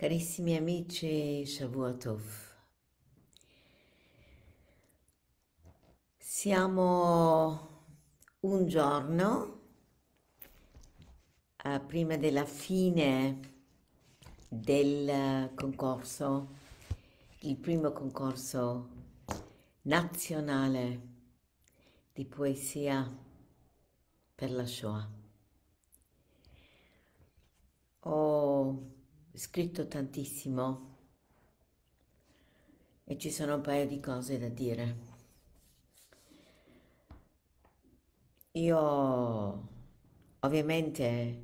Carissimi amici, Shavuot Siamo un giorno eh, prima della fine del concorso, il primo concorso nazionale di poesia per la Shoah. Ho scritto tantissimo e ci sono un paio di cose da dire. Io ovviamente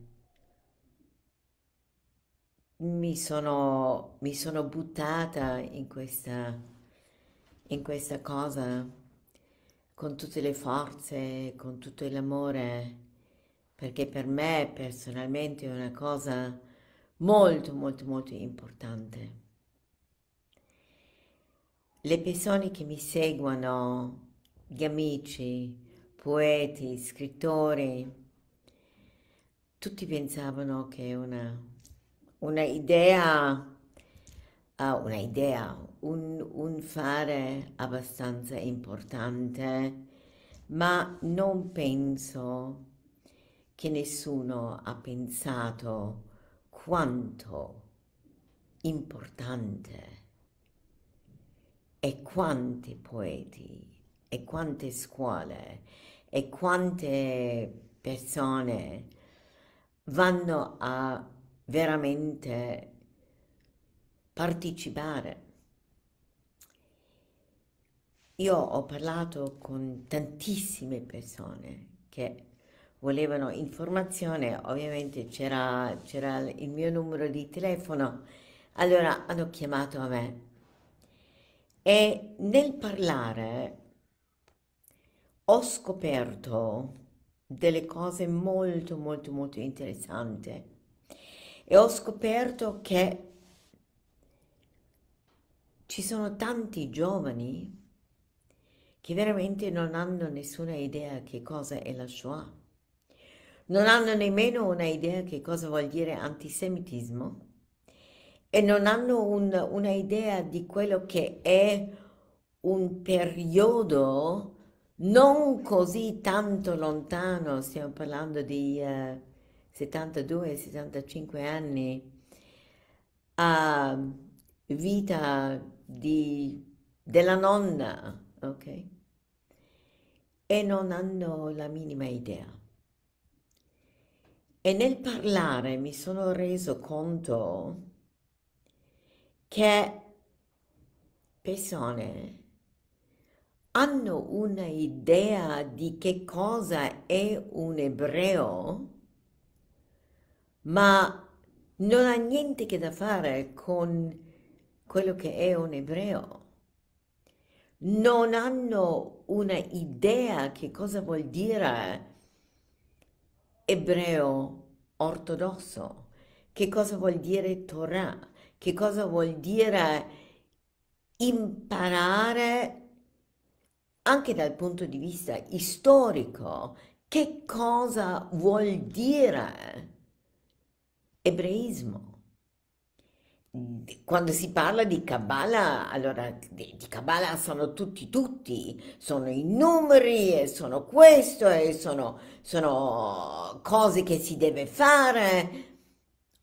mi sono, mi sono buttata in questa, in questa cosa con tutte le forze, con tutto l'amore, perché per me personalmente è una cosa molto molto molto importante. Le persone che mi seguono, gli amici, poeti, scrittori, tutti pensavano che una, una idea, uh, una idea, un, un fare abbastanza importante, ma non penso che nessuno ha pensato quanto importante e quanti poeti e quante scuole e quante persone vanno a veramente partecipare. Io ho parlato con tantissime persone che volevano informazione, ovviamente c'era, c'era il mio numero di telefono, allora hanno chiamato a me. E nel parlare ho scoperto delle cose molto molto molto interessanti e ho scoperto che ci sono tanti giovani che veramente non hanno nessuna idea che cosa è la Shoah non hanno nemmeno una idea che cosa vuol dire antisemitismo e non hanno un, una idea di quello che è un periodo non così tanto lontano, stiamo parlando di uh, eh, 72-75 anni, a uh, vita di, della nonna, ok? E non hanno la minima idea. E nel parlare mi sono reso conto che persone hanno un'idea di che cosa è un ebreo, ma non ha niente che da fare con quello che è un ebreo. Non hanno un'idea che cosa vuol dire ebreo ortodosso, che cosa vuol dire Torah, che cosa vuol dire imparare anche dal punto di vista storico, che cosa vuol dire ebreismo. Mhmm, quando si parla di Kabbalah, allora di, di Kabbalah sono tutti tutti, sono i numeri e sono questo e sono, sono cose che si deve fare.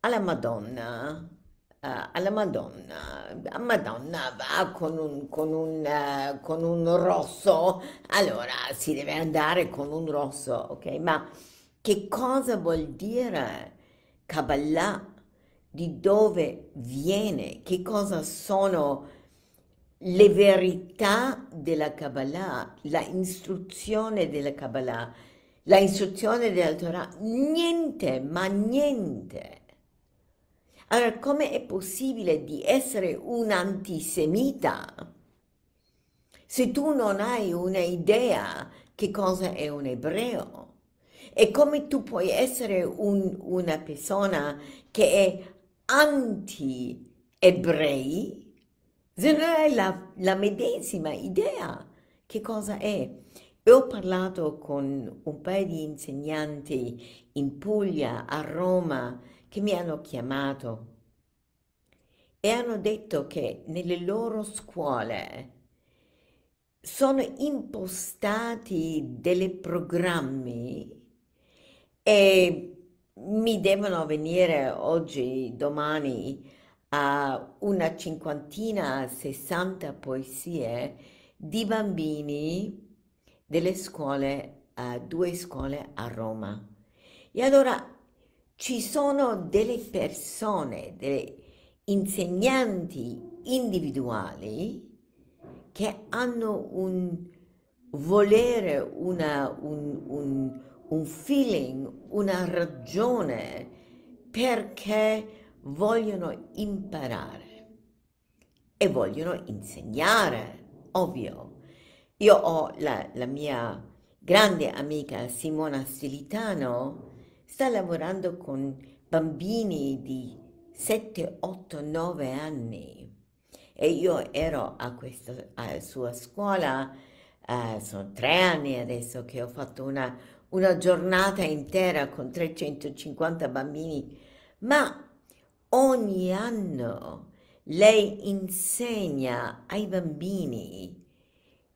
Alla Madonna, eh, alla Madonna, a Madonna va con un, con, un, eh, con un rosso, allora si deve andare con un rosso, ok? Ma che cosa vuol dire Kabbalah? di dove viene, che cosa sono le verità della Kabbalah, la istruzione della Kabbalah, la istruzione della Torah, niente, ma niente. Allora, come è possibile di essere un antisemita se tu non hai un'idea che cosa è un ebreo? E come tu puoi essere un, una persona che è anti-ebrei, se non è la, la medesima idea. Che cosa è? Ho parlato con un paio di insegnanti in Puglia, a Roma, che mi hanno chiamato e hanno detto che nelle loro scuole sono impostati dei programmi e mi devono venire oggi, domani, a una cinquantina, sessanta poesie di bambini delle scuole, a due scuole a Roma. E allora ci sono delle persone, degli insegnanti individuali che hanno un volere, una, un, un un feeling, una ragione perché vogliono imparare e vogliono insegnare, ovvio. Io ho la, la mia grande amica Simona Stilitano, sta lavorando con bambini di 7, 8, 9 anni e io ero a questa a sua scuola, eh, sono tre anni adesso che ho fatto una una giornata intera con 350 bambini, ma ogni anno lei insegna ai bambini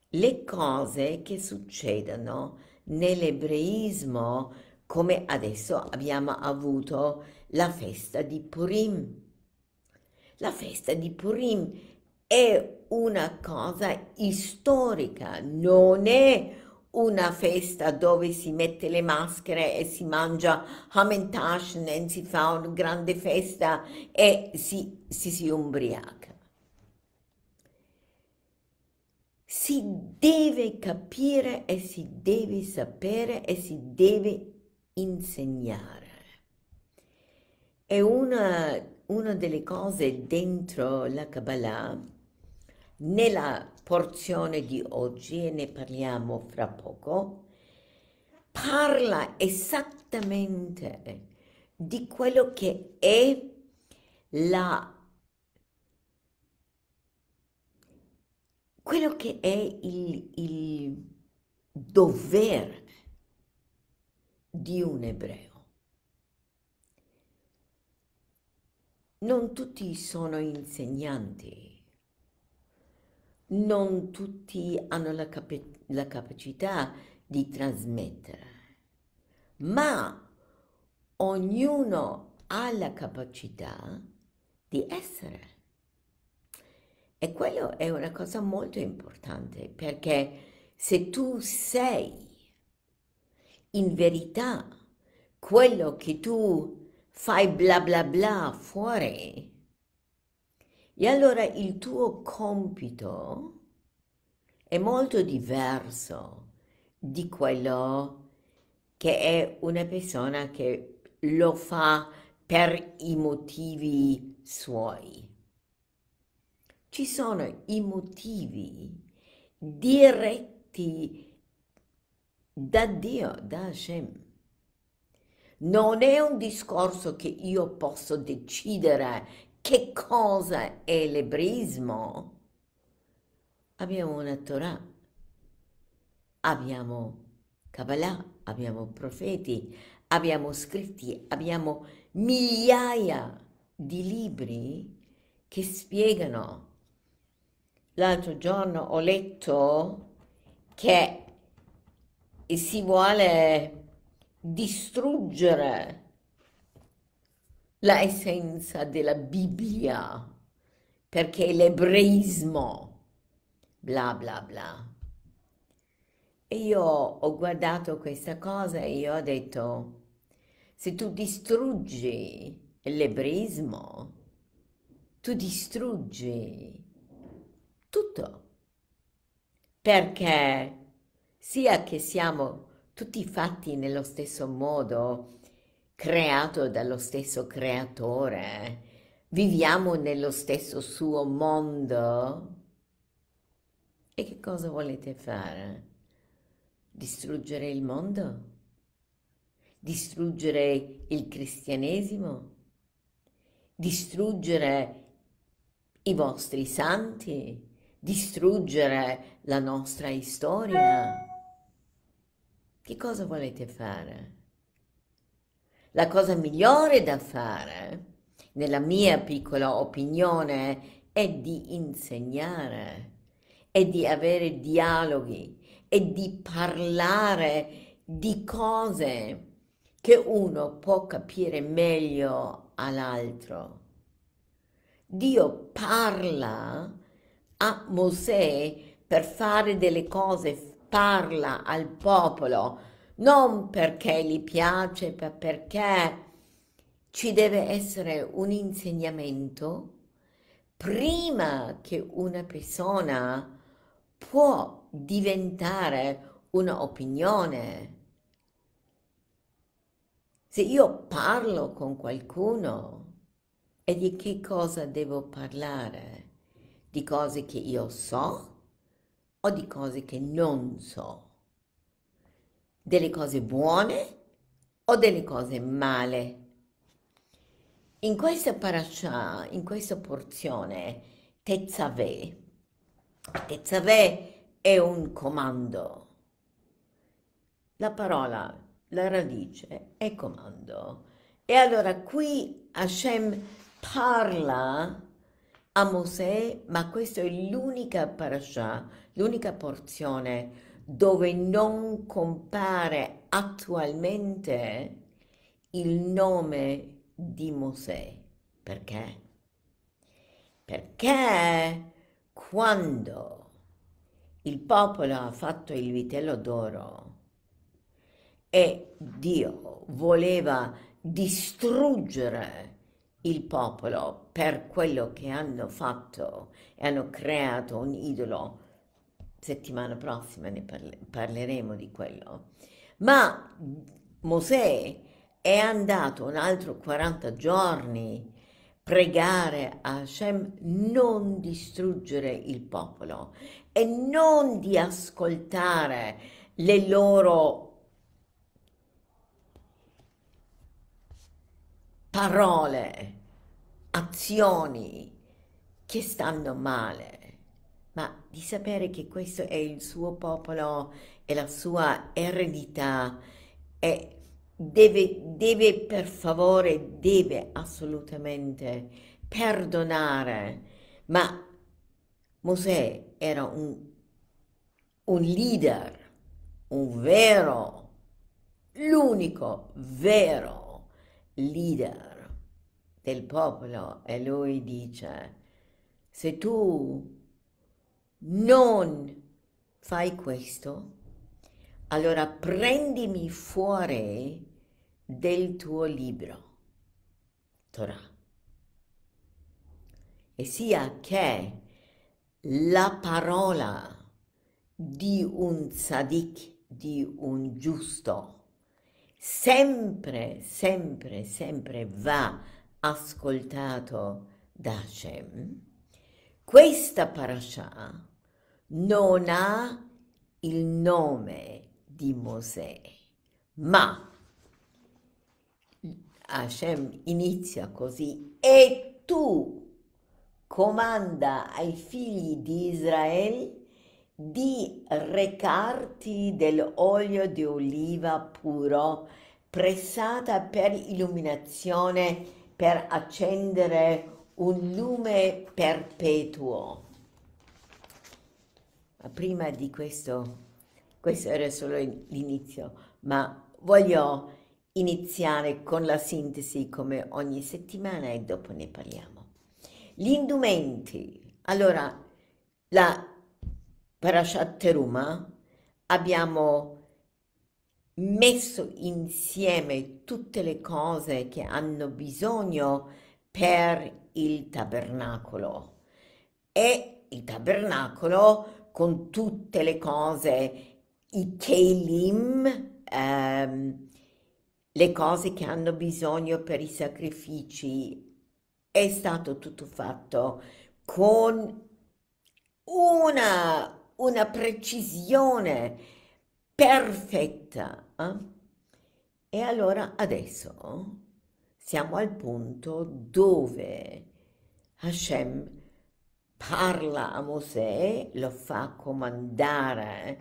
le cose che succedono nell'ebreismo, come adesso abbiamo avuto la festa di Purim. La festa di Purim è una cosa storica, non è una festa dove si mette le maschere e si mangia Hamentaschen e si fa una grande festa e si, si, si ubriaca. Si deve capire e si deve sapere e si deve insegnare. E una, una delle cose dentro la Kabbalah, nella porzione di oggi e ne parliamo fra poco, parla esattamente di quello che è la quello che è il, il dovere di un ebreo. Non tutti sono insegnanti, non tutti hanno la, cap la capacità di trasmettere, ma ognuno ha la capacità di essere. E quello è una cosa molto importante perché se tu sei in verità quello che tu fai bla bla bla fuori, e allora il tuo compito è molto diverso di quello che è una persona che lo fa per i motivi suoi. Ci sono i motivi diretti da Dio, da Hashem. Non è un discorso che io posso decidere che cosa è l'ebrismo? Abbiamo una Torah, abbiamo Kabbalah, abbiamo profeti, abbiamo scritti, abbiamo migliaia di libri che spiegano. L'altro giorno ho letto che si vuole distruggere la essenza della Bibbia, perché l'ebreismo, bla bla bla. E io ho guardato questa cosa e io ho detto, se tu distruggi l'ebreismo, tu distruggi tutto, perché sia che siamo tutti fatti nello stesso modo, creato dallo stesso creatore, eh? viviamo nello stesso suo mondo. E che cosa volete fare? Distruggere il mondo? Distruggere il cristianesimo? Distruggere i vostri santi? Distruggere la nostra storia? Che cosa volete fare? La cosa migliore da fare, nella mia piccola opinione, è di insegnare, è di avere dialoghi, è di parlare di cose che uno può capire meglio all'altro. Dio parla a Mosè per fare delle cose, parla al popolo non perché gli piace, ma perché ci deve essere un insegnamento prima che una persona può diventare un'opinione. Se io parlo con qualcuno e di che cosa devo parlare? Di cose che io so o di cose che non so? delle cose buone o delle cose male. In questa parasha, in questa porzione, Tetzaveh, Tetzaveh è un comando. La parola, la radice è comando. E allora qui Hashem parla a Mosè, ma questa è l'unica parasha, l'unica porzione dove non compare attualmente il nome di Mosè. Perché? Perché quando il popolo ha fatto il vitello d'oro e Dio voleva distruggere il popolo per quello che hanno fatto e hanno creato un idolo settimana prossima ne parle- parleremo di quello, ma Mosè è andato un altro 40 giorni pregare a Hashem non distruggere il popolo e non di ascoltare le loro parole, azioni che stanno male ma di sapere che questo è il suo popolo, è la sua eredità, e deve, deve per favore, deve assolutamente perdonare. Ma Mosè era un, un leader, un vero, l'unico vero leader del popolo e lui dice, se tu non fai questo, allora prendimi fuori del tuo libro, Torah. E sia che la parola di un tzaddik, di un giusto, sempre, sempre, sempre va ascoltato da Hashem, questa parasha non ha il nome di Mosè, ma Hashem inizia così e tu comanda ai figli di Israele di recarti dell'olio di oliva puro pressata per illuminazione per accendere un lume perpetuo prima di questo, questo era solo l'inizio, ma voglio iniziare con la sintesi come ogni settimana e dopo ne parliamo. Gli indumenti, allora la Parashat Teruma abbiamo messo insieme tutte le cose che hanno bisogno per il tabernacolo e il tabernacolo con tutte le cose, i kelim, ehm, le cose che hanno bisogno per i sacrifici, è stato tutto fatto con una, una precisione perfetta. Eh? E allora adesso siamo al punto dove Hashem parla a Mosè, lo fa comandare eh,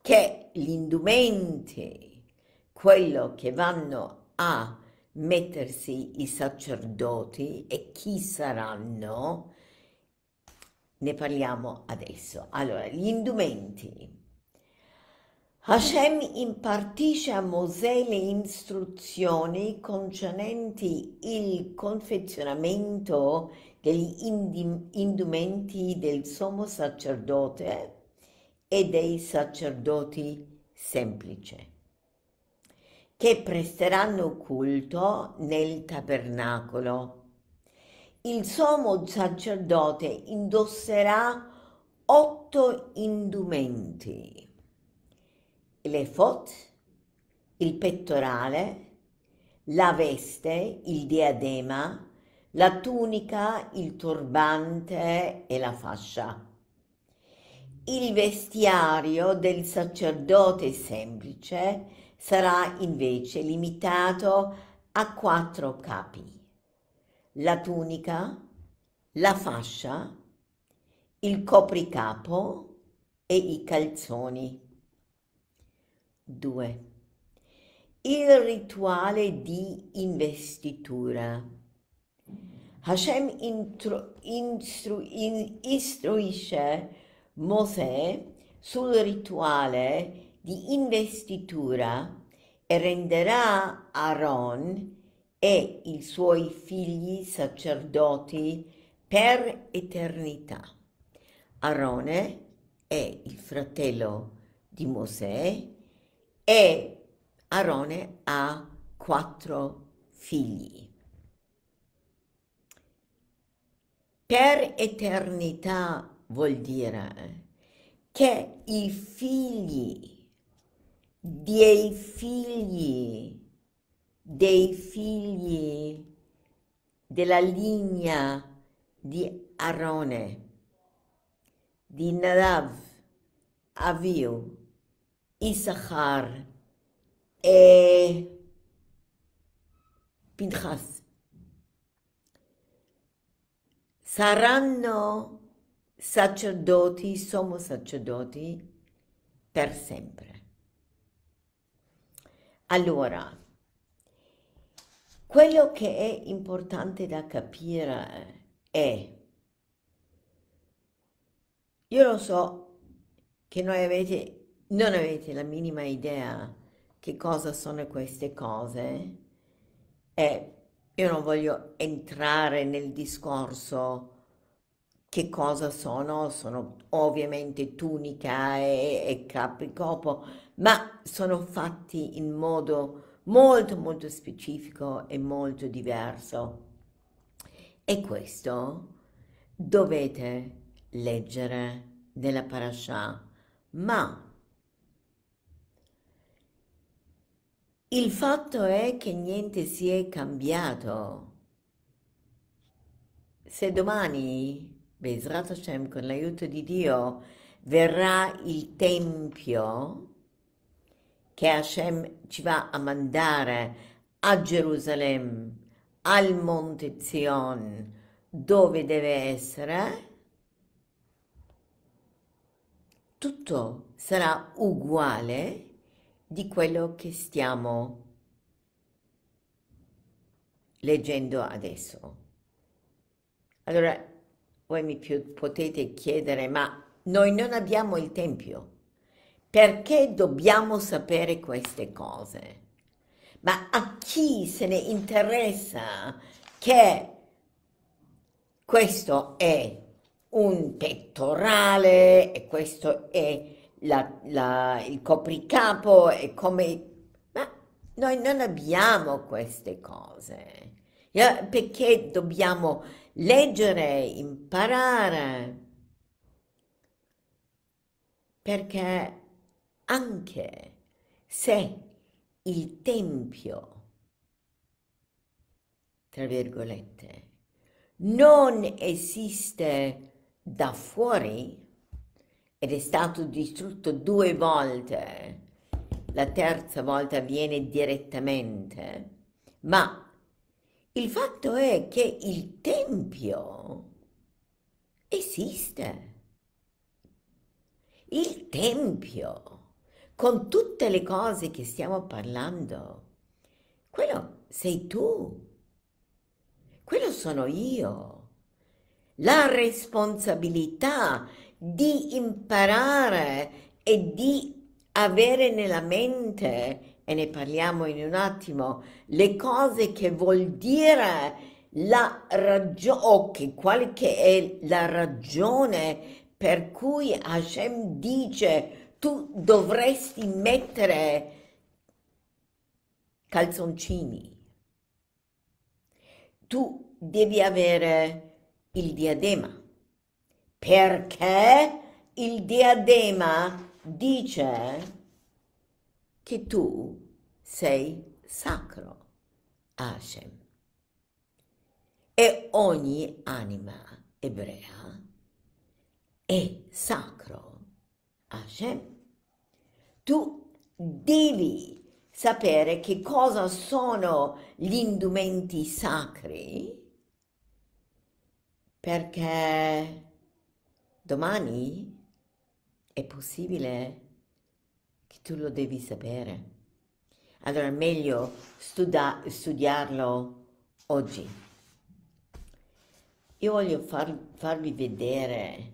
che gli indumenti, quello che vanno a mettersi i sacerdoti e chi saranno, ne parliamo adesso. Allora, gli indumenti. Hashem impartisce a Mosè le istruzioni concernenti il confezionamento degli indumenti del sommo sacerdote e dei sacerdoti semplice che presteranno culto nel tabernacolo. Il sommo sacerdote indosserà otto indumenti, le fot, il pettorale, la veste, il diadema, la tunica, il turbante e la fascia. Il vestiario del sacerdote semplice sarà invece limitato a quattro capi. La tunica, la fascia, il copricapo e i calzoni. 2. Il rituale di investitura Hashem intro, instru, in, istruisce Mosè sul rituale di investitura e renderà Aaron e i suoi figli sacerdoti per eternità. Aarone è il fratello di Mosè e Aarone ha quattro figli. per eternità vuol dire che i figli dei figli dei figli della linea di Arone di Nadav Avio Issachar e Pinchas saranno sacerdoti, sommo sacerdoti per sempre. Allora, quello che è importante da capire è, io lo so che noi avete, non avete la minima idea che cosa sono queste cose, e io non voglio entrare nel discorso che cosa sono, sono ovviamente tunica e, e capricopo, ma sono fatti in modo molto molto specifico e molto diverso. E questo dovete leggere nella parasha, ma Il fatto è che niente si è cambiato. Se domani, Bezrat Hashem, con l'aiuto di Dio, verrà il Tempio che Hashem ci va a mandare a Gerusalemme, al Monte Zion, dove deve essere, tutto sarà uguale di quello che stiamo leggendo adesso. Allora, voi mi potete chiedere, ma noi non abbiamo il Tempio, perché dobbiamo sapere queste cose? Ma a chi se ne interessa che questo è un pettorale e questo è la, la, il copricapo e come... Ma noi non abbiamo queste cose. Perché dobbiamo leggere, imparare? Perché anche se il Tempio, tra virgolette, non esiste da fuori, ed è stato distrutto due volte. La terza volta avviene direttamente. Ma il fatto è che il Tempio esiste. Il Tempio, con tutte le cose che stiamo parlando, quello sei tu, quello sono io. La responsabilità di imparare e di avere nella mente, e ne parliamo in un attimo, le cose che vuol dire la ragione, o che qualche è la ragione per cui Hashem dice tu dovresti mettere calzoncini. Tu devi avere il diadema perché il diadema dice che tu sei sacro, Hashem. E ogni anima ebrea è sacro, Hashem. Tu devi sapere che cosa sono gli indumenti sacri perché Domani è possibile che tu lo devi sapere. Allora è meglio studa- studiarlo oggi. Io voglio far, farvi vedere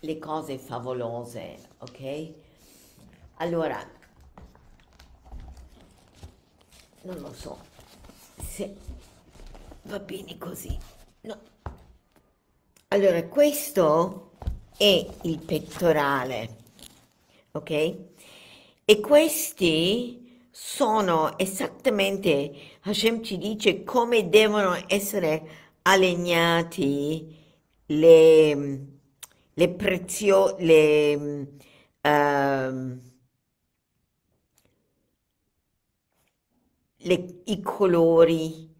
le cose favolose, ok? Allora, non lo so se va bene così. No. Allora, questo è il pettorale, ok? E questi sono esattamente, Hashem ci dice come devono essere allineati le, le prezio, le, uh, le, i colori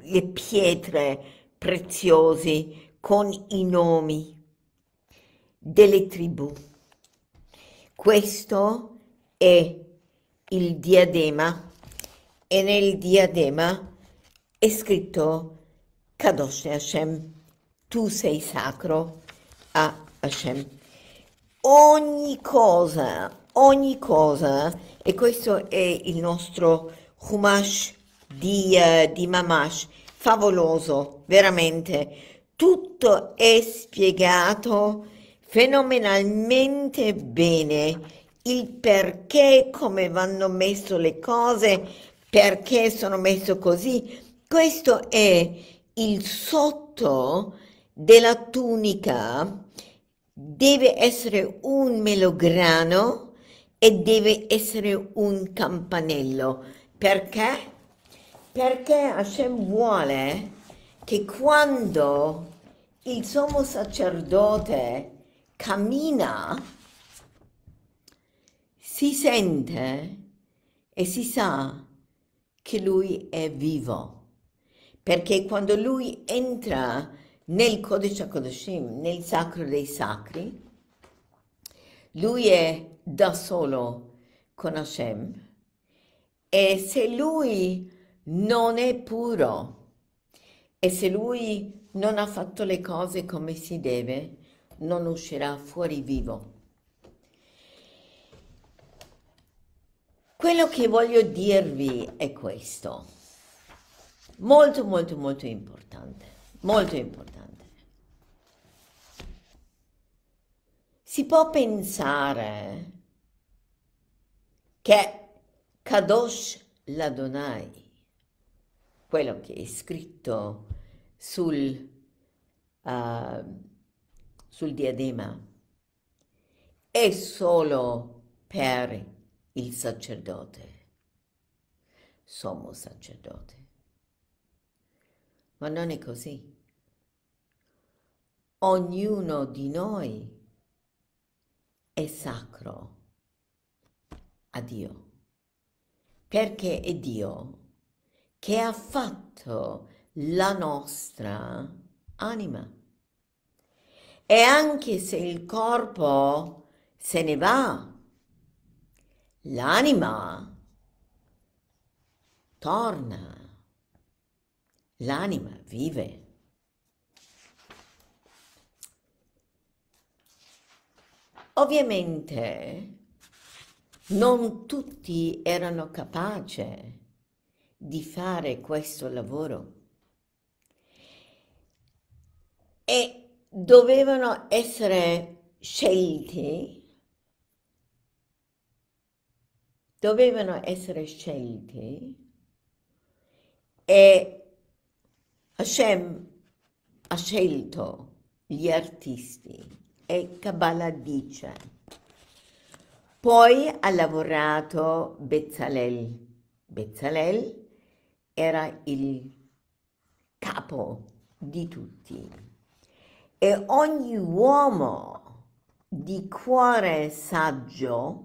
le pietre preziose con i nomi delle tribù. Questo è il diadema e nel diadema è scritto Kadosh Hashem, tu sei sacro a Hashem. Ogni cosa, ogni cosa, e questo è il nostro Humash di, eh, di Mamash, favoloso, veramente. Tutto è spiegato fenomenalmente bene il perché, come vanno messo le cose, perché sono messo così. Questo è il sotto della tunica, deve essere un melograno e deve essere un campanello. Perché? Perché Hashem vuole che quando il sommo sacerdote cammina, si sente e si sa che lui è vivo. Perché quando lui entra nel codice HaKodeshim, nel Sacro dei Sacri, lui è da solo con Hashem e se lui non è puro. E se lui non ha fatto le cose come si deve, non uscirà fuori vivo. Quello che voglio dirvi è questo, molto molto molto importante, molto importante. Si può pensare che Kadosh l'Adonai quello che è scritto sul, uh, sul diadema è solo per il sacerdote, sommo sacerdote. Ma non è così. Ognuno di noi è sacro a Dio, perché è Dio che ha fatto la nostra anima. E anche se il corpo se ne va, l'anima torna, l'anima vive. Ovviamente non tutti erano capaci di fare questo lavoro e dovevano essere scelti dovevano essere scelti e Hashem ha scelto gli artisti e Kabbalah dice poi ha lavorato Bezzalel Bezzalel era il capo di tutti e ogni uomo di cuore saggio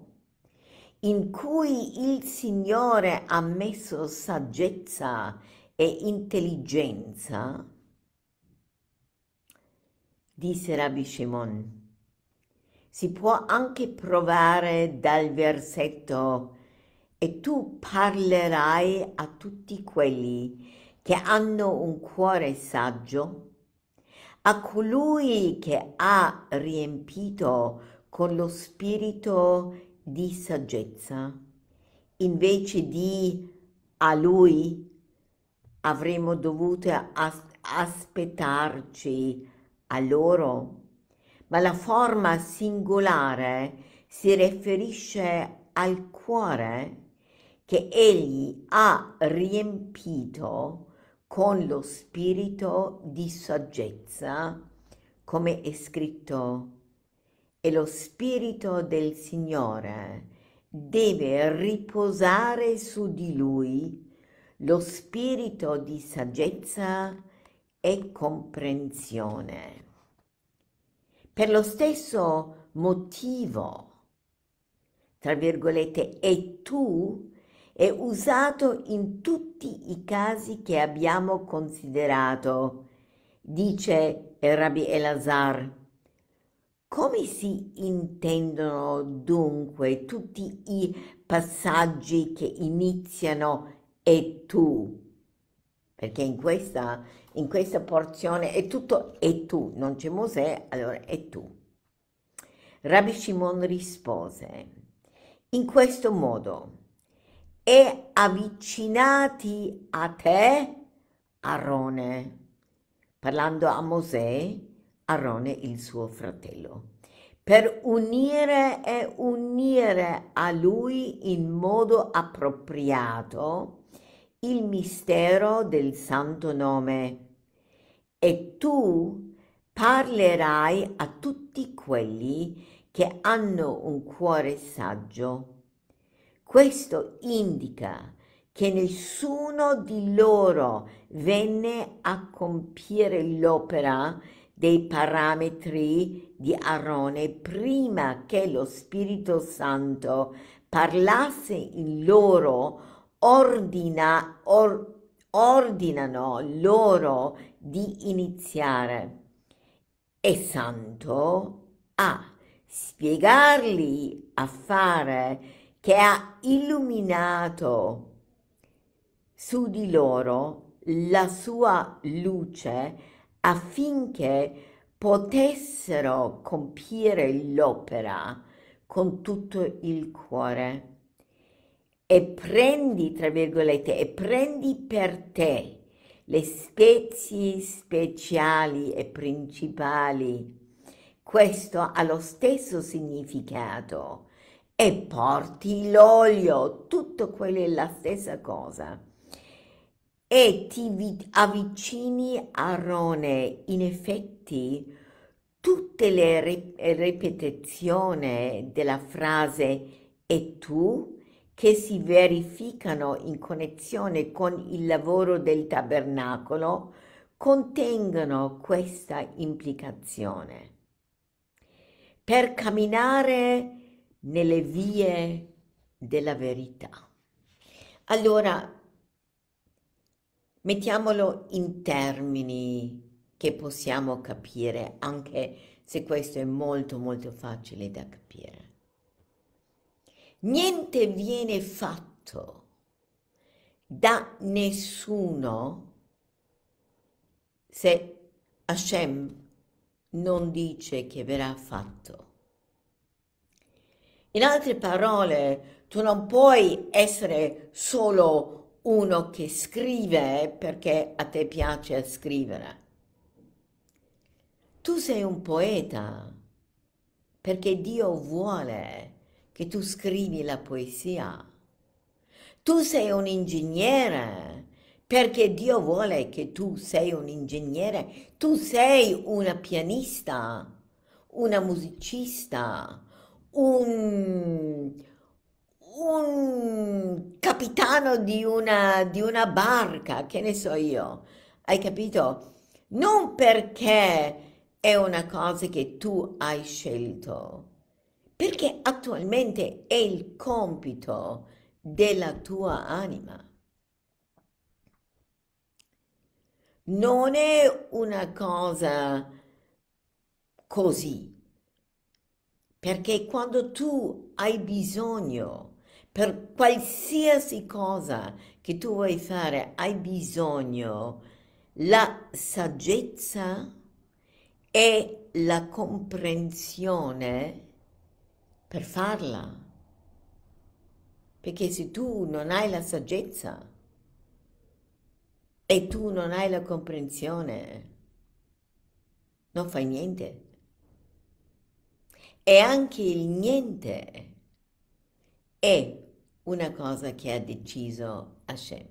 in cui il Signore ha messo saggezza e intelligenza, disse Rabbi Shimon, si può anche provare dal versetto e tu parlerai a tutti quelli che hanno un cuore saggio, a colui che ha riempito con lo spirito di saggezza, invece di a lui avremmo dovuto as- aspettarci a loro, ma la forma singolare si riferisce al cuore che egli ha riempito con lo spirito di saggezza, come è scritto, e lo spirito del Signore deve riposare su di lui lo spirito di saggezza e comprensione. Per lo stesso motivo, tra virgolette, e tu è usato in tutti i casi che abbiamo considerato, dice Rabbi Elazar. Come si intendono dunque tutti i passaggi che iniziano e tu? Perché in questa, in questa porzione è tutto e tu, non c'è Mosè, allora è tu. Rabbi Shimon rispose in questo modo e avvicinati a te, Arone, parlando a Mosè, Arone il suo fratello, per unire e unire a lui in modo appropriato il mistero del santo nome. E tu parlerai a tutti quelli che hanno un cuore saggio questo indica che nessuno di loro venne a compiere l'opera dei parametri di Arone prima che lo Spirito Santo parlasse in loro, ordina, or, ordinano loro di iniziare. E Santo a spiegarli a fare che ha illuminato su di loro la sua luce affinché potessero compiere l'opera con tutto il cuore. E prendi, tra virgolette, e prendi per te le spezie speciali e principali. Questo ha lo stesso significato e porti l'olio, tutto quello è la stessa cosa. E ti avvicini a Rone, in effetti tutte le ripetizioni della frase e tu che si verificano in connessione con il lavoro del tabernacolo contengono questa implicazione. Per camminare nelle vie della verità. Allora, mettiamolo in termini che possiamo capire, anche se questo è molto molto facile da capire. Niente viene fatto da nessuno se Hashem non dice che verrà fatto. In altre parole, tu non puoi essere solo uno che scrive eh, perché a te piace scrivere. Tu sei un poeta perché Dio vuole che tu scrivi la poesia. Tu sei un ingegnere perché Dio vuole che tu sei un ingegnere. Tu sei una pianista, una musicista, un, un capitano di una, di una barca, che ne so io, hai capito? Non perché è una cosa che tu hai scelto, perché attualmente è il compito della tua anima. Non è una cosa così perché quando tu hai bisogno per qualsiasi cosa che tu vuoi fare, hai bisogno la saggezza e la comprensione per farla. Perché se tu non hai la saggezza e tu non hai la comprensione, non fai niente e anche il niente è una cosa che ha deciso Hashem.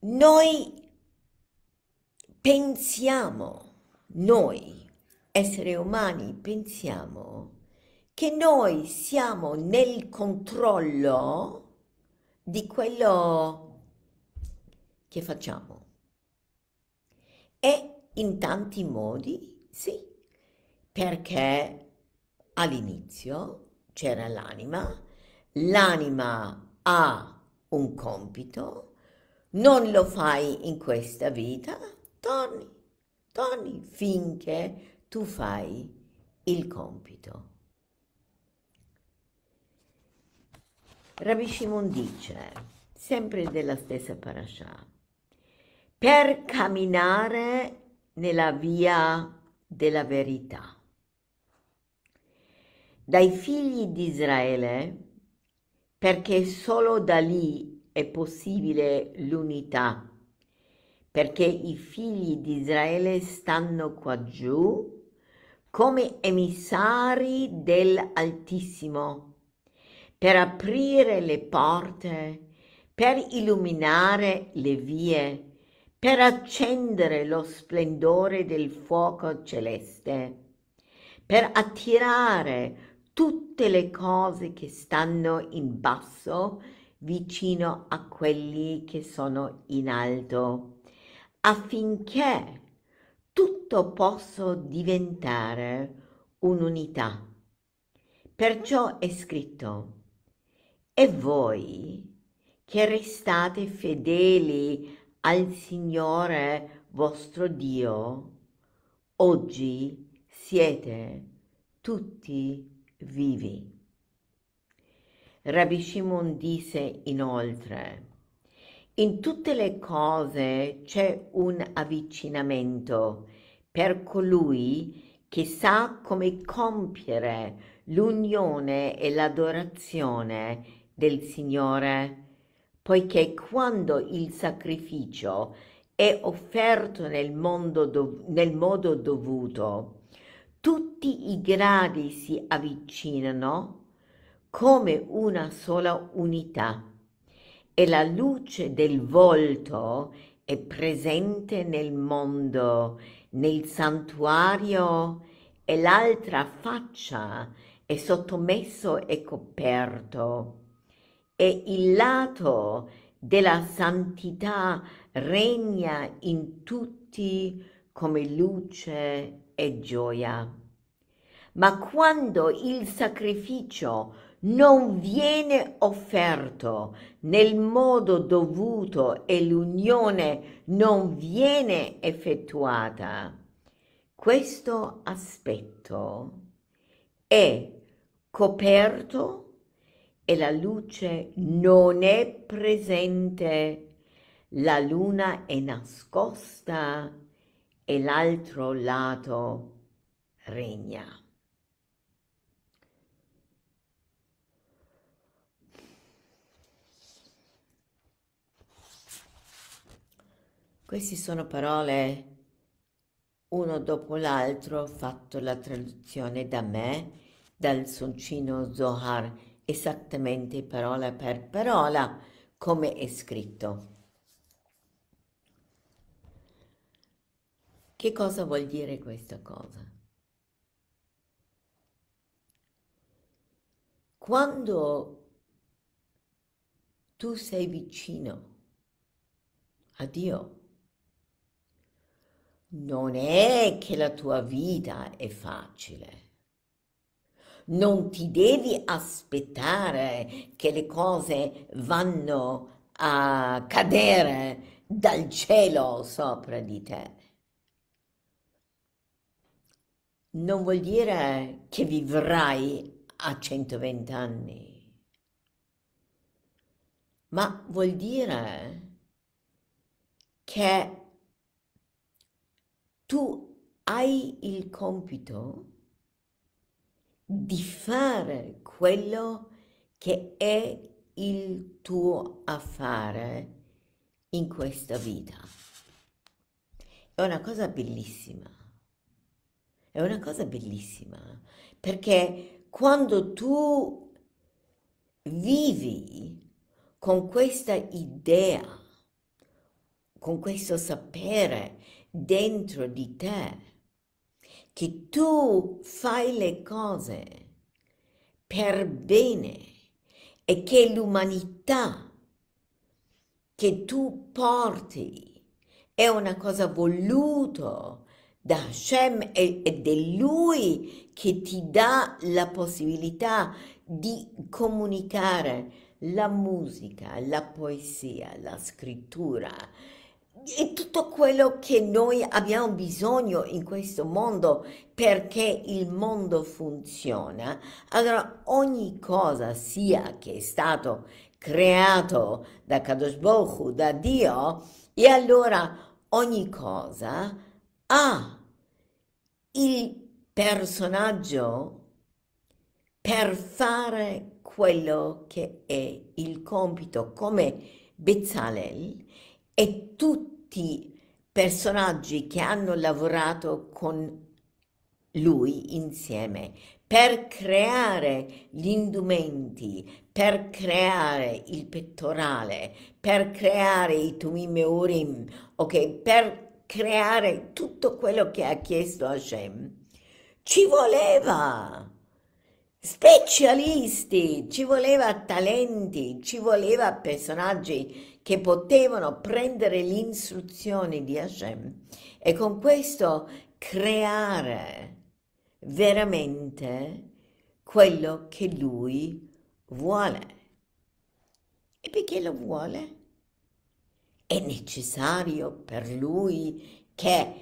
Noi pensiamo, noi esseri umani pensiamo che noi siamo nel controllo di quello che facciamo. E in tanti modi sì, perché all'inizio c'era l'anima, l'anima ha un compito, non lo fai in questa vita, torni, torni finché tu fai il compito. Rabbi Shimon dice, sempre della stessa parasha, per camminare nella via della verità. Dai figli di Israele, perché solo da lì è possibile l'unità, perché i figli di Israele stanno qua giù come emissari dell'Altissimo, per aprire le porte, per illuminare le vie, per accendere lo splendore del fuoco celeste, per attirare tutte le cose che stanno in basso vicino a quelli che sono in alto, affinché tutto possa diventare un'unità. Perciò è scritto, e voi che restate fedeli al Signore vostro Dio, oggi siete tutti vivi. Rabbi Shimon disse inoltre, in tutte le cose c'è un avvicinamento per colui che sa come compiere l'unione e l'adorazione del Signore poiché quando il sacrificio è offerto nel, do, nel modo dovuto, tutti i gradi si avvicinano come una sola unità e la luce del volto è presente nel mondo, nel santuario e l'altra faccia è sottomesso e coperto e il lato della santità regna in tutti come luce e gioia. Ma quando il sacrificio non viene offerto nel modo dovuto e l'unione non viene effettuata, questo aspetto è coperto e la luce non è presente, la luna è nascosta e l'altro lato regna. Queste sono parole uno dopo l'altro, ho fatto la traduzione da me, dal soncino Zohar esattamente parola per parola come è scritto. Che cosa vuol dire questa cosa? Quando tu sei vicino a Dio, non è che la tua vita è facile non ti devi aspettare che le cose vanno a cadere dal cielo sopra di te. Non vuol dire che vivrai a 120 anni, ma vuol dire che tu hai il compito di fare quello che è il tuo affare in questa vita. È una cosa bellissima, è una cosa bellissima, perché quando tu vivi con questa idea, con questo sapere dentro di te, che tu fai le cose per bene e che l'umanità che tu porti è una cosa voluta da Hashem ed è Lui che ti dà la possibilità di comunicare la musica, la poesia, la scrittura, è tutto quello che noi abbiamo bisogno in questo mondo perché il mondo funziona. Allora ogni cosa sia che è stato creato da Kadosh Bohu, da Dio, e allora ogni cosa ha il personaggio per fare quello che è il compito come Bezzalel e tutto tutti personaggi che hanno lavorato con lui insieme per creare gli indumenti, per creare il pettorale, per creare i tumim e urim, ok, per creare tutto quello che ha chiesto Hashem. Ci voleva specialisti, ci voleva talenti, ci voleva personaggi che potevano prendere l'istruzione di Hashem e con questo creare veramente quello che lui vuole. E perché lo vuole? È necessario per lui che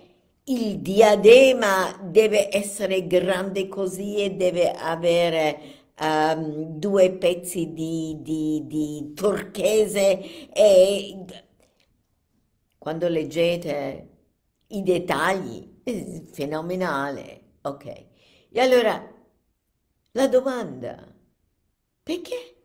il diadema deve essere grande così e deve avere ehm, due pezzi di, di, di turchese e quando leggete i dettagli, è eh, fenomenale, ok. E allora la domanda, perché?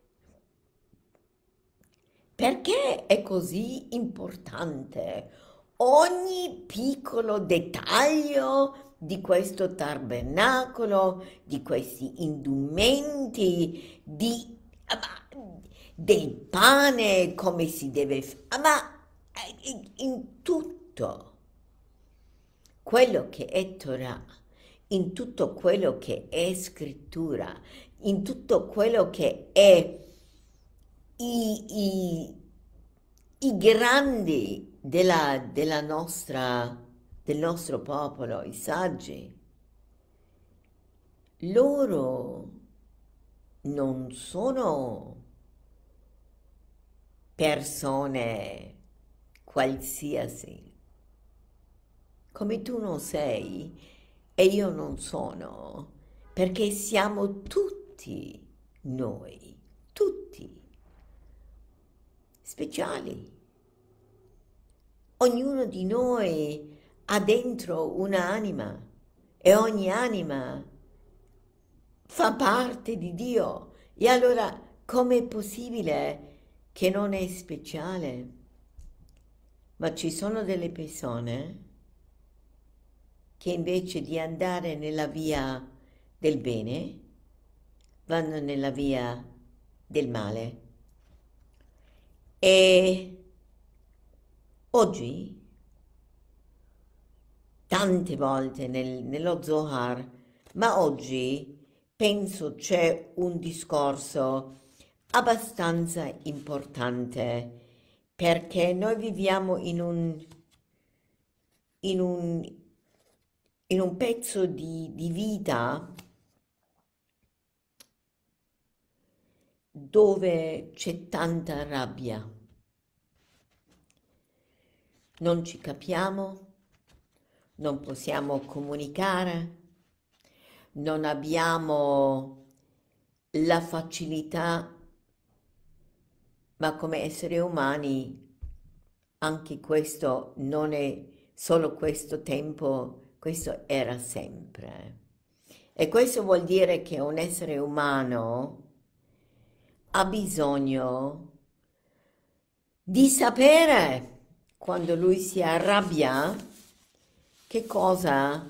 Perché è così importante ogni piccolo dettaglio di questo tabernacolo, di questi indumenti, di, ma, del pane, come si deve fare, ma eh, in tutto quello che è Torah, in tutto quello che è scrittura, in tutto quello che è i, i, i grandi della, della nostra del nostro popolo, i saggi, loro non sono persone qualsiasi, come tu non sei e io non sono, perché siamo tutti noi, tutti speciali. Ognuno di noi ha dentro un'anima e ogni anima fa parte di Dio. E allora com'è possibile che non è speciale? Ma ci sono delle persone che invece di andare nella via del bene, vanno nella via del male. E oggi tante volte nel, nello Zohar, ma oggi penso c'è un discorso abbastanza importante perché noi viviamo in un, in un, in un pezzo di, di vita dove c'è tanta rabbia. Non ci capiamo, non possiamo comunicare, non abbiamo la facilità, ma come esseri umani anche questo non è solo questo tempo, questo era sempre. E questo vuol dire che un essere umano ha bisogno di sapere quando lui si arrabbia che cosa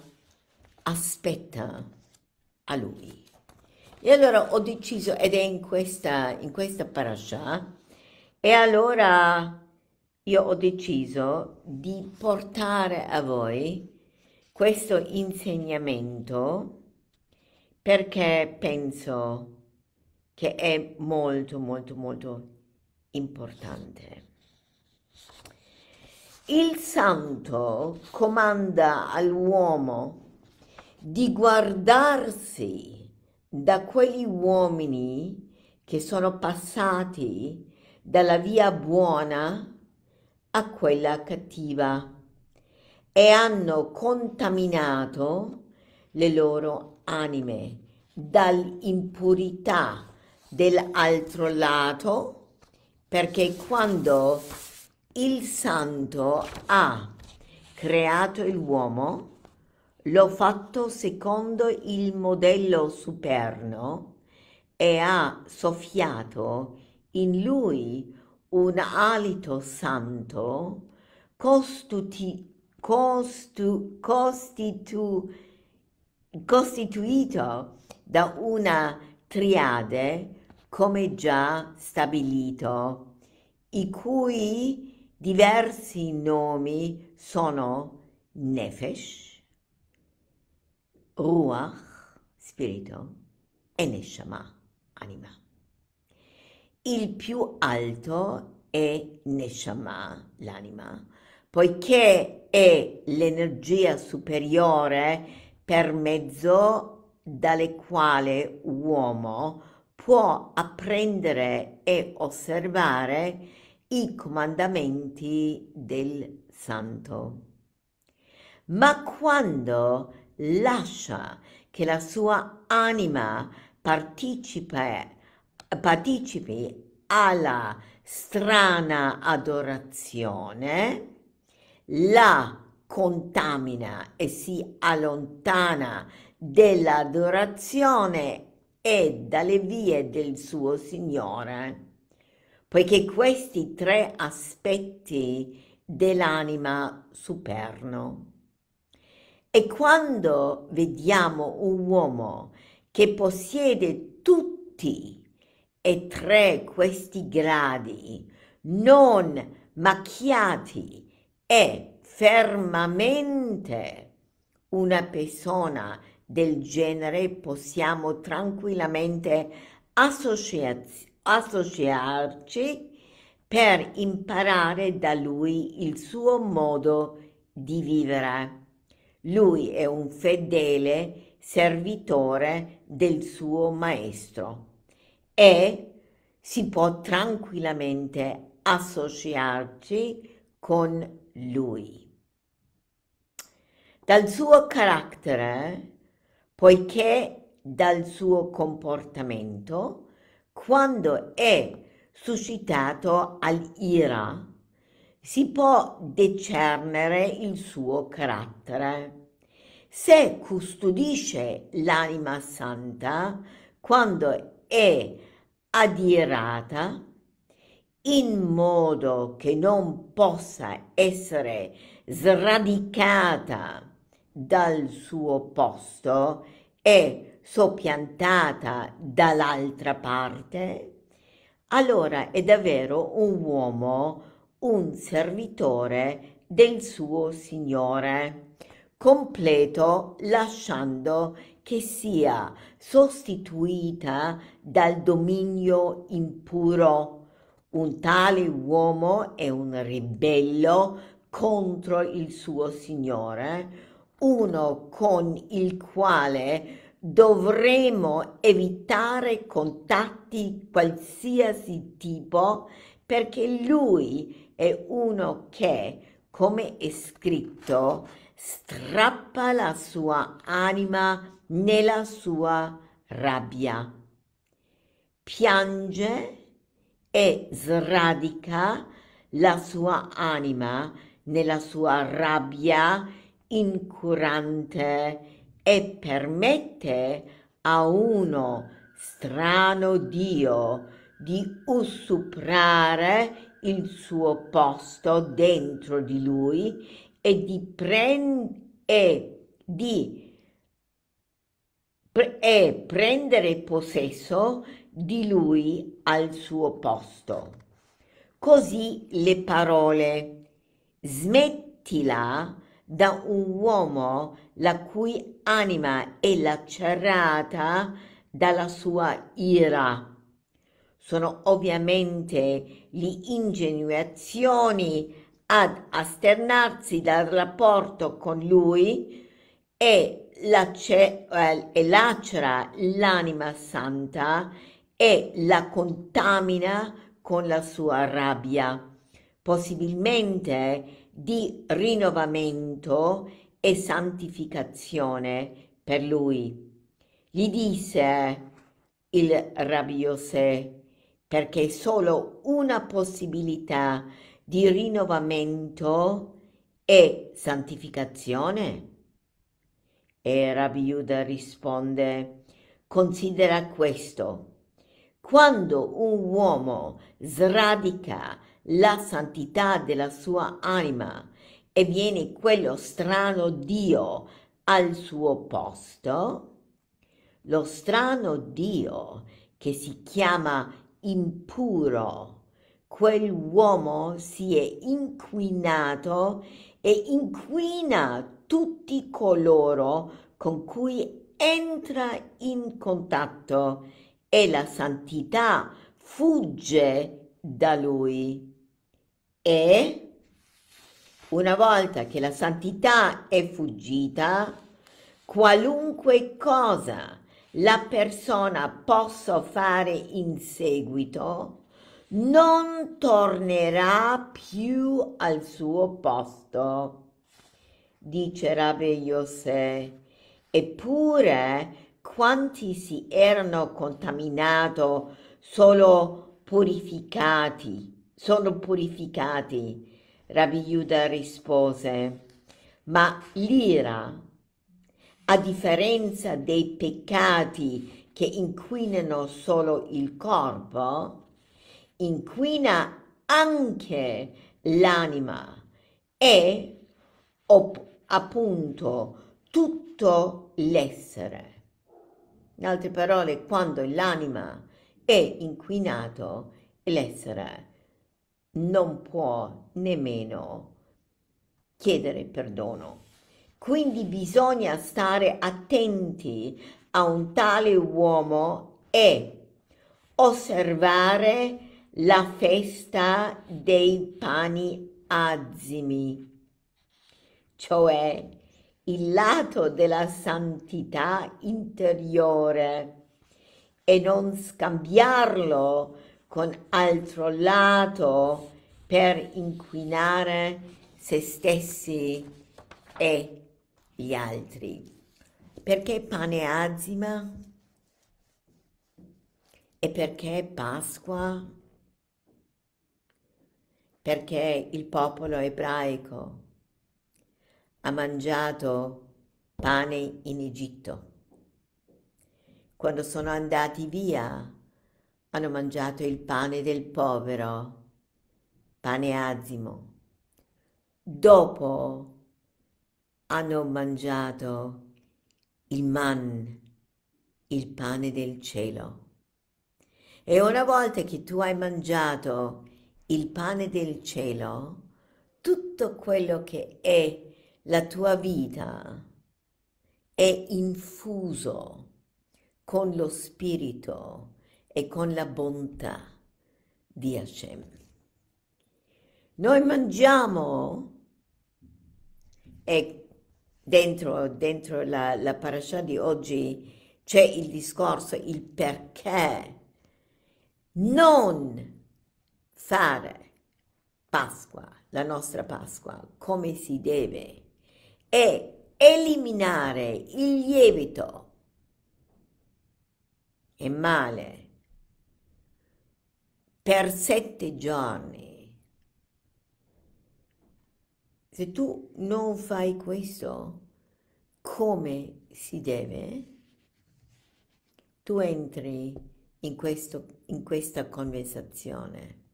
aspetta a lui. E allora ho deciso, ed è in questa, in questa parasha, e allora io ho deciso di portare a voi questo insegnamento perché penso che è molto molto molto importante. Il santo comanda all'uomo di guardarsi da quegli uomini che sono passati dalla via buona a quella cattiva e hanno contaminato le loro anime dall'impurità dell'altro lato perché quando il santo ha creato l'uomo, l'ho fatto secondo il modello superno e ha soffiato in lui un alito santo costuti, costu, costitu, costituito da una triade come già stabilito, i cui Diversi nomi sono Nefesh, Ruach, spirito, e Neshama, anima. Il più alto è Neshama, l'anima, poiché è l'energia superiore per mezzo dalle quale uomo può apprendere e osservare i comandamenti del santo. Ma quando lascia che la sua anima partecipi alla strana adorazione, la contamina e si allontana dall'adorazione e dalle vie del suo Signore poiché questi tre aspetti dell'anima superano. E quando vediamo un uomo che possiede tutti e tre questi gradi, non macchiati, è fermamente una persona del genere possiamo tranquillamente associarci associarci per imparare da lui il suo modo di vivere. Lui è un fedele servitore del suo maestro e si può tranquillamente associarci con lui. Dal suo carattere, poiché dal suo comportamento, quando è suscitato all'ira, si può discernere il suo carattere. Se custodisce l'anima santa quando è adirata, in modo che non possa essere sradicata dal suo posto è soppiantata dall'altra parte, allora è davvero un uomo, un servitore del suo Signore, completo lasciando che sia sostituita dal dominio impuro. Un tale uomo è un ribello contro il suo Signore, uno con il quale dovremo evitare contatti qualsiasi tipo perché lui è uno che, come è scritto, strappa la sua anima nella sua rabbia, piange e sradica la sua anima nella sua rabbia incurante e permette a uno strano Dio di usurpare il suo posto dentro di lui e di prendere di e prendere possesso di lui al suo posto. Così le parole smettila da un uomo la cui anima è lacerata dalla sua ira. Sono ovviamente le ingenuazioni ad asternarsi dal rapporto con lui e, lace, eh, e lacera l'anima santa e la contamina con la sua rabbia, possibilmente di rinnovamento e santificazione per lui. Gli disse il rabbiose perché solo una possibilità di rinnovamento è santificazione. E Rabbi Yuda risponde, considera questo. Quando un uomo sradica la santità della sua anima e viene quello strano Dio al suo posto, lo strano Dio che si chiama impuro, quell'uomo si è inquinato e inquina tutti coloro con cui entra in contatto e la santità fugge da lui. E una volta che la santità è fuggita, qualunque cosa la persona possa fare in seguito non tornerà più al suo posto, dice Rabbi Yosè. Eppure quanti si erano contaminati solo purificati, sono purificati Rabbi Yuda rispose, ma l'ira, a differenza dei peccati che inquinano solo il corpo, inquina anche l'anima e appunto tutto l'essere. In altre parole, quando l'anima è inquinato, l'essere è non può nemmeno chiedere perdono. Quindi bisogna stare attenti a un tale uomo e osservare la festa dei pani azimi, cioè il lato della santità interiore e non scambiarlo con altro lato per inquinare se stessi e gli altri. Perché pane azima? E perché Pasqua? Perché il popolo ebraico ha mangiato pane in Egitto. Quando sono andati via hanno mangiato il pane del povero, pane azimo. Dopo hanno mangiato il man, il pane del cielo. E una volta che tu hai mangiato il pane del cielo, tutto quello che è la tua vita è infuso con lo spirito e con la bontà di Hashem. Noi mangiamo e dentro, dentro la, la parasha di oggi c'è il discorso, il perché non fare Pasqua, la nostra Pasqua, come si deve e eliminare il lievito e male per sette giorni. Se tu non fai questo come si deve, tu entri in, questo, in questa conversazione.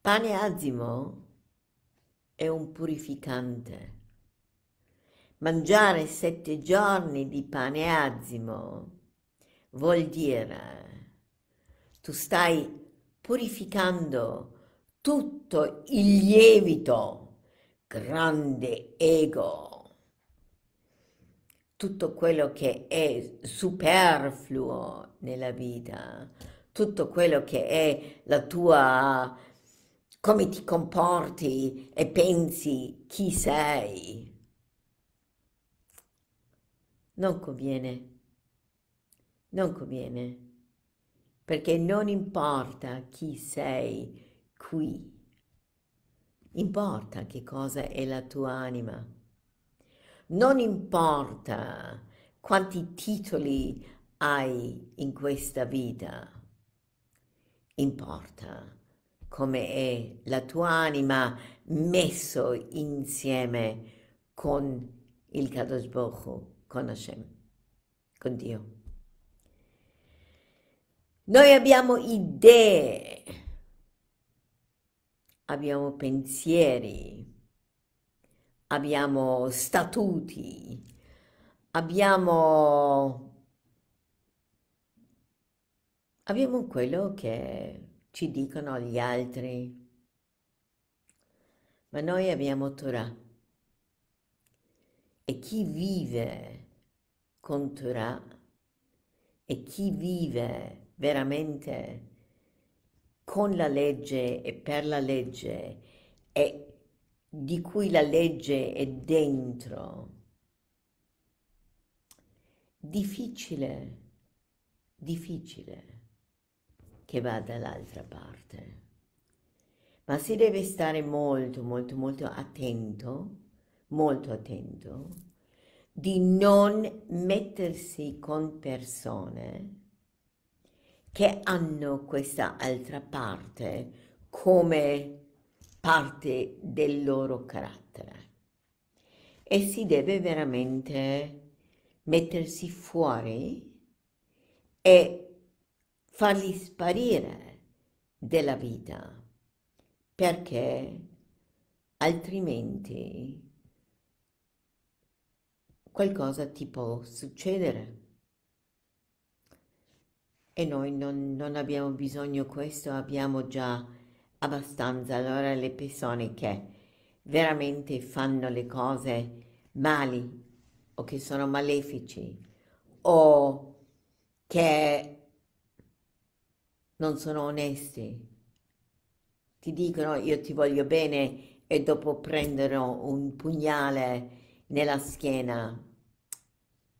Pane azimo è un purificante. Mangiare sette giorni di pane azimo vuol dire tu stai purificando tutto il lievito, grande ego, tutto quello che è superfluo nella vita, tutto quello che è la tua come ti comporti e pensi chi sei. Non conviene non conviene, perché non importa chi sei qui, importa che cosa è la tua anima, non importa quanti titoli hai in questa vita, importa come è la tua anima messo insieme con il Kadosh Baruch con Hashem, con Dio. Noi abbiamo idee, abbiamo pensieri, abbiamo statuti, abbiamo, abbiamo quello che ci dicono gli altri. Ma noi abbiamo Torah. E chi vive con Torah e chi vive veramente con la legge e per la legge e di cui la legge è dentro. Difficile, difficile che vada dall'altra parte. Ma si deve stare molto, molto, molto attento, molto attento, di non mettersi con persone che hanno questa altra parte come parte del loro carattere e si deve veramente mettersi fuori e farli sparire della vita perché altrimenti qualcosa ti può succedere e noi non, non abbiamo bisogno di questo, abbiamo già abbastanza. Allora le persone che veramente fanno le cose mali o che sono malefici o che non sono onesti, ti dicono io ti voglio bene e dopo prendono un pugnale nella schiena.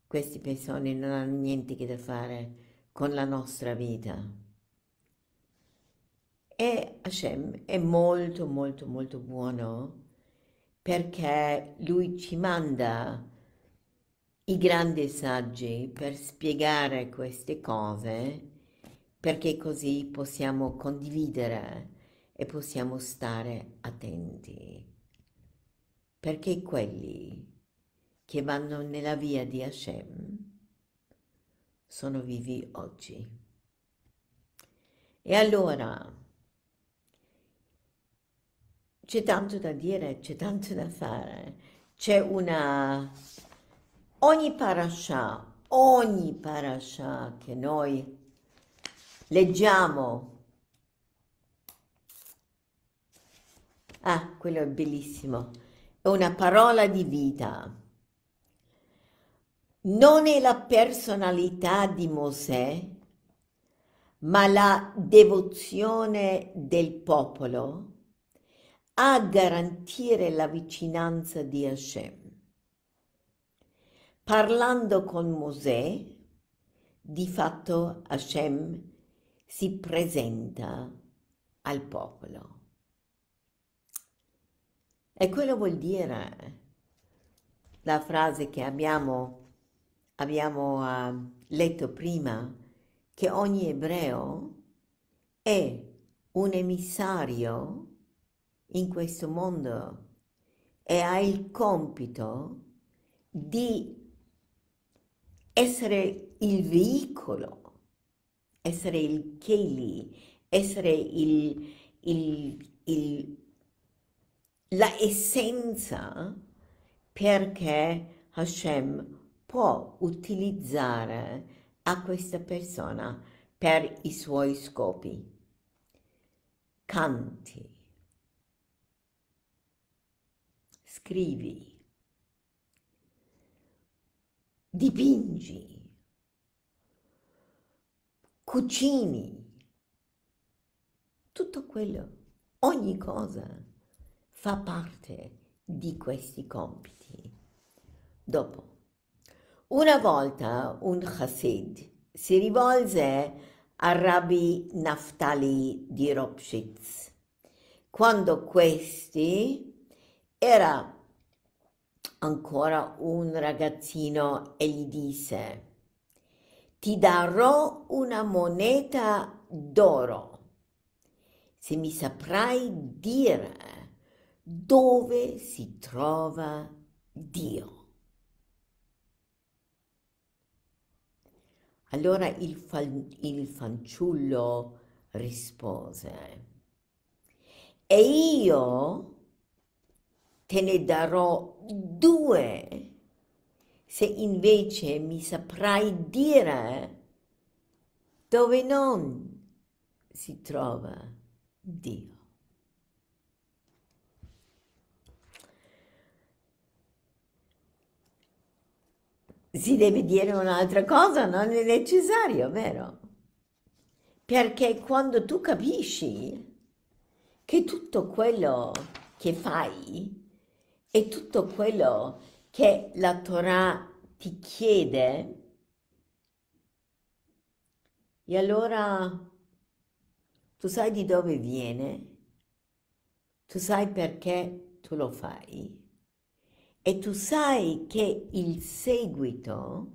Queste persone non hanno niente da fare con la nostra vita. E Hashem è molto molto molto buono perché lui ci manda i grandi saggi per spiegare queste cose perché così possiamo condividere e possiamo stare attenti. Perché quelli che vanno nella via di Hashem sono vivi oggi. E allora c'è tanto da dire, c'è tanto da fare, c'è una... ogni parasha, ogni parasha che noi leggiamo Ah, quello è bellissimo. È una parola di vita non è la personalità di Mosè, ma la devozione del popolo a garantire la vicinanza di Hashem. Parlando con Mosè, di fatto Hashem si presenta al popolo. E quello vuol dire la frase che abbiamo abbiamo uh, letto prima che ogni ebreo è un emissario in questo mondo e ha il compito di essere il veicolo, essere il Keli, essere il, il, il, la essenza perché Hashem può utilizzare a questa persona per i suoi scopi. Canti, scrivi, dipingi, cucini, tutto quello, ogni cosa fa parte di questi compiti. Dopo una volta un chassid si rivolse a Rabbi Naftali di Ropschitz quando questi era ancora un ragazzino e gli disse ti darò una moneta d'oro se mi saprai dire dove si trova Dio. Allora il, fa- il fanciullo rispose, e io te ne darò due se invece mi saprai dire dove non si trova Dio. si deve dire un'altra cosa, non è necessario, vero? Perché quando tu capisci che tutto quello che fai e tutto quello che la Torah ti chiede, e allora tu sai di dove viene, tu sai perché tu lo fai e tu sai che il seguito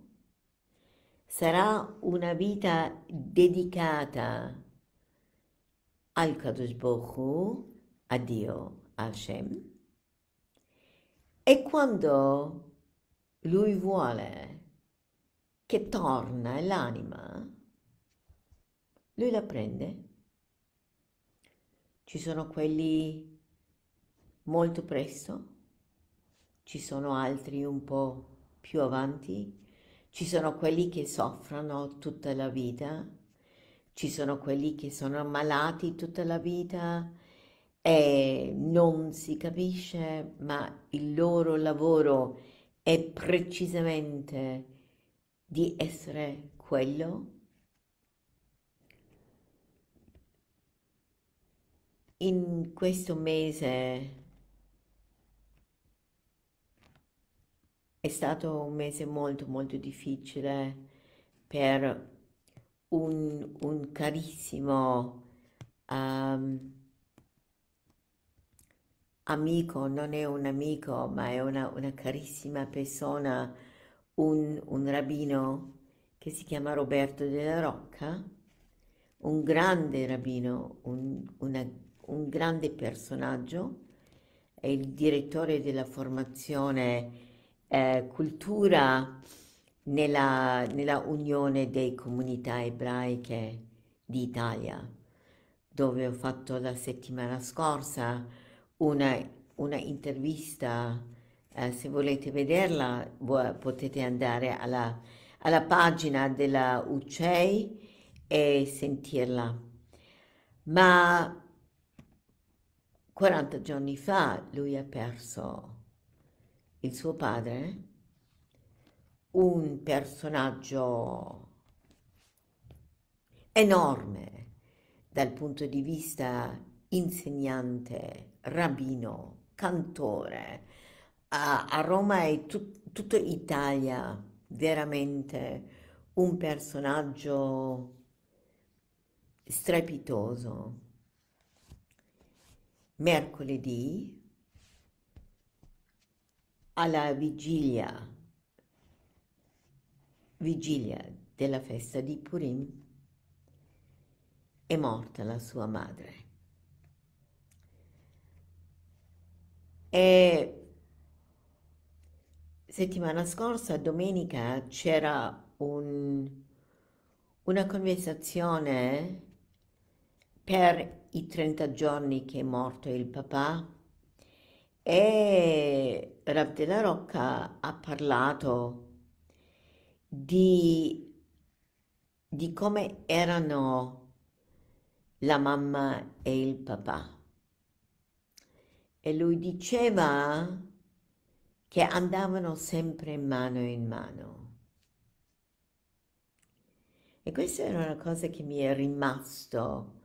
sarà una vita dedicata al Kadosh Bohu, a Dio, a Shem. E quando lui vuole che torna l'anima, lui la prende. Ci sono quelli molto presto ci sono altri un po' più avanti, ci sono quelli che soffrono tutta la vita, ci sono quelli che sono ammalati tutta la vita e non si capisce, ma il loro lavoro è precisamente di essere quello. In questo mese È stato un mese molto molto difficile per un, un carissimo um, amico, non è un amico, ma è una, una carissima persona, un, un rabbino che si chiama Roberto della Rocca, un grande rabbino, un, una, un grande personaggio, è il direttore della formazione eh, cultura nella, nella unione dei comunità ebraiche d'Italia, dove ho fatto la settimana scorsa una, una intervista, eh, se volete vederla potete andare alla, alla pagina della UCEI e sentirla. Ma 40 giorni fa lui ha perso il suo padre, un personaggio enorme dal punto di vista insegnante, rabbino, cantore. A, a Roma e tut, tutta Italia veramente un personaggio strepitoso. Mercoledì alla vigilia, vigilia della festa di Purim, è morta la sua madre. E settimana scorsa, domenica, c'era un, una conversazione per i 30 giorni che è morto il papà e Rav della Rocca ha parlato di, di come erano la mamma e il papà. E lui diceva che andavano sempre mano in mano. E questa era una cosa che mi è rimasto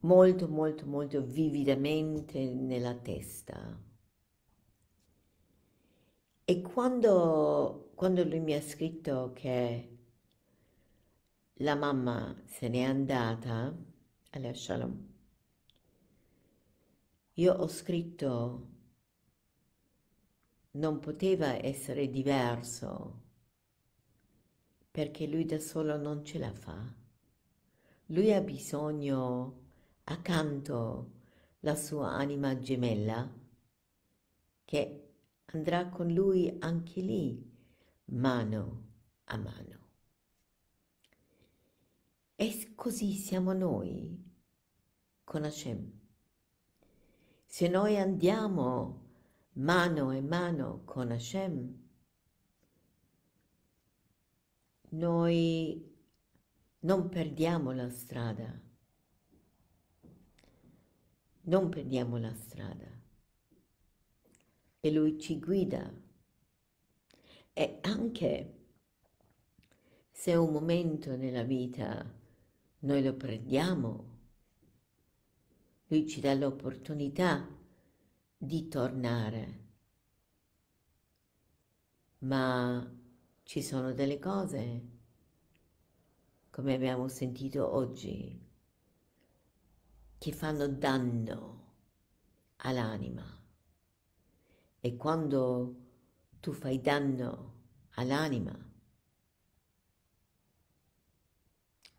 molto, molto, molto vividamente nella testa. E quando, quando lui mi ha scritto che la mamma se n'è andata, alla shalom, io ho scritto non poteva essere diverso perché lui da solo non ce la fa. Lui ha bisogno accanto la sua anima gemella che andrà con lui anche lì, mano a mano. E così siamo noi con Hashem. Se noi andiamo mano a mano con Hashem, noi non perdiamo la strada. Non perdiamo la strada e Lui ci guida. E anche se un momento nella vita noi lo prendiamo, Lui ci dà l'opportunità di tornare. Ma ci sono delle cose, come abbiamo sentito oggi, che fanno danno all'anima. E quando tu fai danno all'anima,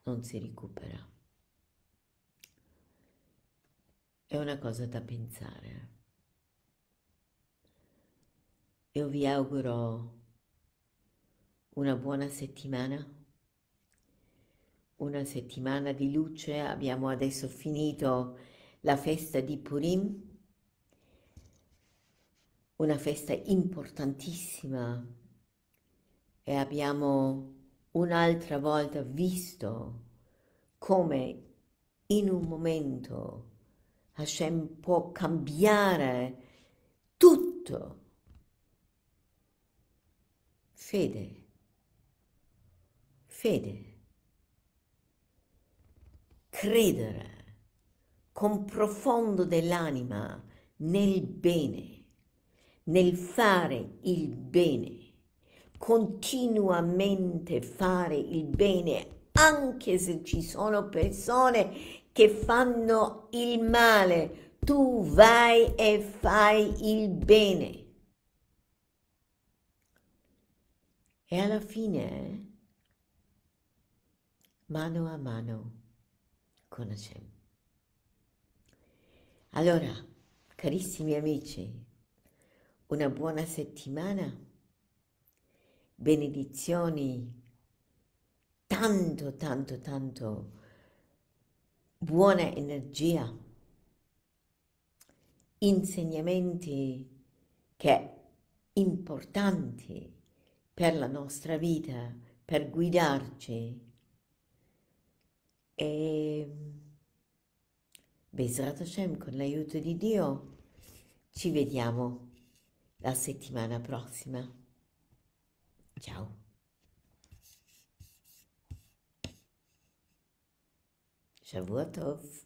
non si recupera. È una cosa da pensare. Io vi auguro una buona settimana. Una settimana di luce, abbiamo adesso finito la festa di Purim una festa importantissima e abbiamo un'altra volta visto come in un momento Hashem può cambiare tutto. Fede, fede, credere con profondo dell'anima nel bene nel fare il bene, continuamente fare il bene, anche se ci sono persone che fanno il male, tu vai e fai il bene. E alla fine, mano a mano, conosciamo. Allora, carissimi amici, una buona settimana, benedizioni, tanto, tanto, tanto buona energia, insegnamenti che importanti per la nostra vita, per guidarci. E ehm, Besrat Hashem, con l'aiuto di Dio, ci vediamo la settimana prossima. Ciao. Shavuot